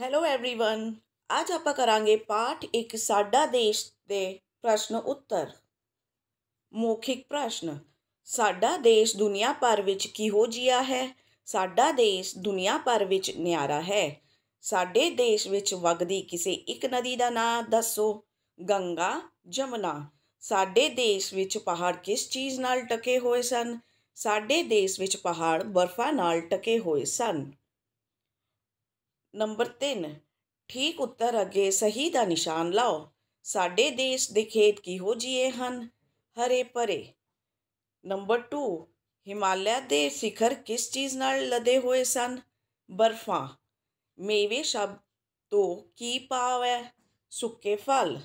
hello everyone ਅੱਜ ਆਪਾਂ ਕਰਾਂਗੇ ਪਾਠ 1 ਸਾਡਾ ਦੇਸ਼ ਦੇ ਪ੍ਰਸ਼ਨ ਉੱਤਰ ਮੌਖਿਕ ਪ੍ਰਸ਼ਨ ਸਾਡਾ ਦੇਸ਼ ਦੁਨੀਆ ਭਰ ਵਿੱਚ ਕਿਹੋ ਜਿਹਾ ਹੈ ਸਾਡਾ ਦੇਸ਼ ਦੁਨੀਆ ਭਰ ਵਿੱਚ ਨਿਆਰਾ ਹੈ ਸਾਡੇ ਦੇਸ਼ ਵਿੱਚ ਵਗਦੀ ਕਿਸੇ ਇੱਕ ਨਦੀ ਦਾ ਨਾਮ ਦੱਸੋ ਗੰਗਾ ਜਮਨਾ ਸਾਡੇ ਦੇਸ਼ ਵਿੱਚ ਪਹਾੜ ਕਿਸ ਚੀਜ਼ ਨਾਲ ਟਕੇ ਹੋਏ ਸਨ ਸਾਡੇ ਦੇਸ਼ ਵਿੱਚ ਪਹਾੜ ਬਰਫ਼ਾਂ ਨਾਲ ਟਕੇ ਹੋਏ ਸਨ ਨੰਬਰ 3 ਠੀਕ ਉੱਤਰ ਅੱਗੇ ਸਹੀ ਦਾ ਨਿਸ਼ਾਨ ਲਾਓ ਸਾਡੇ ਦੇਸ਼ ਦੇ ਖੇਤ ਕੀ ਹੋ ਜੀਏ ਹਨ ਹਰੇ ਭਰੇ ਨੰਬਰ 2 ਹਿਮਾਲਿਆ ਦੇ ਸਿਖਰ ਕਿਸ ਚੀਜ਼ ਨਾਲ ਲਦੇ ਹੋਏ ਸਨ ਬਰਫਾਂ ਮੇਵੇ ਸ਼ਬਦ ਤੋਂ ਕੀ ਭਾਵ ਹੈ ਸੁੱਕੇ ਫਲ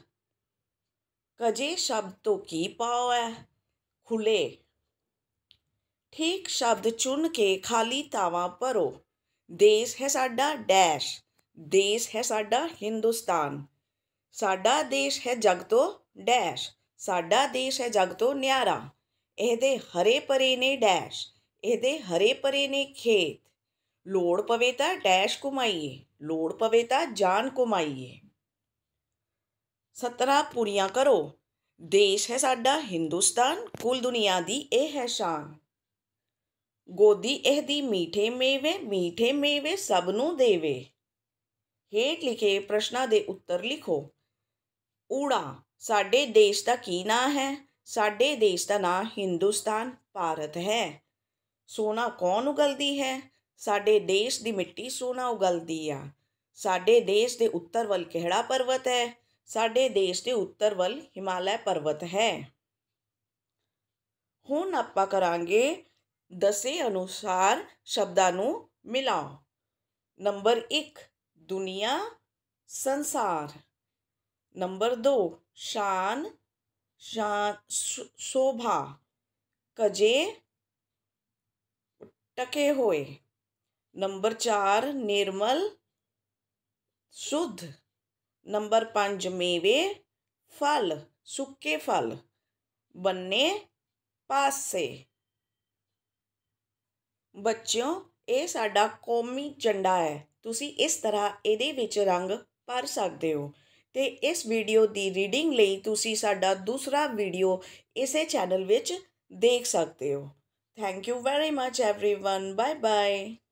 ਕਜੇ ਸ਼ਬਦ ਤੋਂ ਕੀ ਭਾਵ ਹੈ ਠੀਕ ਸ਼ਬਦ ਚੁਣ ਕੇ ਖਾਲੀ ਤਾਵਾਂ ਭਰੋ ਦੇਸ਼ ਹੈ ਸਾਡਾ ਡੈਸ਼ ਦੇਸ਼ ਹੈ ਸਾਡਾ ਹਿੰਦੁਸਤਾਨ ਸਾਡਾ ਦੇਸ਼ ਹੈ ਜਗ ਤੋਂ ਡੈਸ਼ ਸਾਡਾ ਦੇਸ਼ ਹੈ ਜਗ ਤੋਂ ਨਿਆਰਾ ਇਹਦੇ ਹਰੇ ਪਰੇ ਨੇ ਡੈਸ਼ ਇਹਦੇ ਹਰੇ ਪਰੇ ਨੇ ਖੇਤ ਲੋੜ ਪਵੇ ਤਾਂ ਡੈਸ਼ ਕਮਾਈਏ ਲੋੜ ਪਵੇ ਤਾਂ ਜਾਨ ਕਮਾਈਏ 17 ਪੂਰੀਆਂ ਕਰੋ ਦੇਸ਼ ਹੈ ਸਾਡਾ ਹਿੰਦੁਸਤਾਨ ਕੁੱਲ ਦੁਨੀਆ ਦੀ ਇਹ ਹੈ ਸ਼ਾਨ ਗੋਦੀ ਇਹਦੀ ਮੀਠੇ ਮੇਵੇ ਮੀਠੇ ਮੇਵੇ ਸਭ ਨੂੰ ਦੇਵੇ ਹੇਠ ਲਿਖੇ ਪ੍ਰਸ਼ਨਾਂ ਦੇ ਉੱਤਰ ਲਿਖੋ ਊੜਾ ਸਾਡੇ ਦੇਸ਼ ਦਾ ਕੀ ਨਾਂ ਹੈ ਸਾਡੇ ਦੇਸ਼ ਦਾ ਨਾਂ ਹਿੰਦੁਸਤਾਨ ਭਾਰਤ ਹੈ ਸੋਨਾ ਕੌਣ ਉਗਲਦੀ ਹੈ ਸਾਡੇ ਦੇਸ਼ ਦੀ ਮਿੱਟੀ ਸੋਨਾ ਉਗਲਦੀ ਆ ਸਾਡੇ ਦੇਸ਼ ਦੇ ਉੱਤਰ ਵੱਲ ਕਿਹੜਾ ਪਰਬਤ ਹੈ ਸਾਡੇ ਦੇਸ਼ ਦੇ ਉੱਤਰ ਵੱਲ ਹਿਮਾਲਿਆ ਪਰਬਤ ਹੈ ਹੁਣ ਆਪਾਂ ਕਰਾਂਗੇ દસે અનુસાર શબ્દાનું મિલાવ નંબર એક દુનિયા સંસાર નંબર દો શાન શાન શોભા કજે ટકે હોય નંબર ચાર નિર્મલ શુદ્ધ નંબર પાંચ મેવે ફલ સૂકે ફલ બંને પાસે ਬੱਚਿਓ ਇਹ ਸਾਡਾ ਕੌਮੀ ਝੰਡਾ ਹੈ ਤੁਸੀਂ ਇਸ ਤਰ੍ਹਾਂ ਇਹਦੇ ਵਿੱਚ ਰੰਗ ਭਰ ਸਕਦੇ ਹੋ ਤੇ ਇਸ ਵੀਡੀਓ ਦੀ ਰੀਡਿੰਗ ਲਈ ਤੁਸੀਂ ਸਾਡਾ ਦੂਸਰਾ ਵੀਡੀਓ ਇਸੇ ਚੈਨਲ ਵਿੱਚ ਦੇਖ ਸਕਦੇ ਹੋ thank you very much everyone bye bye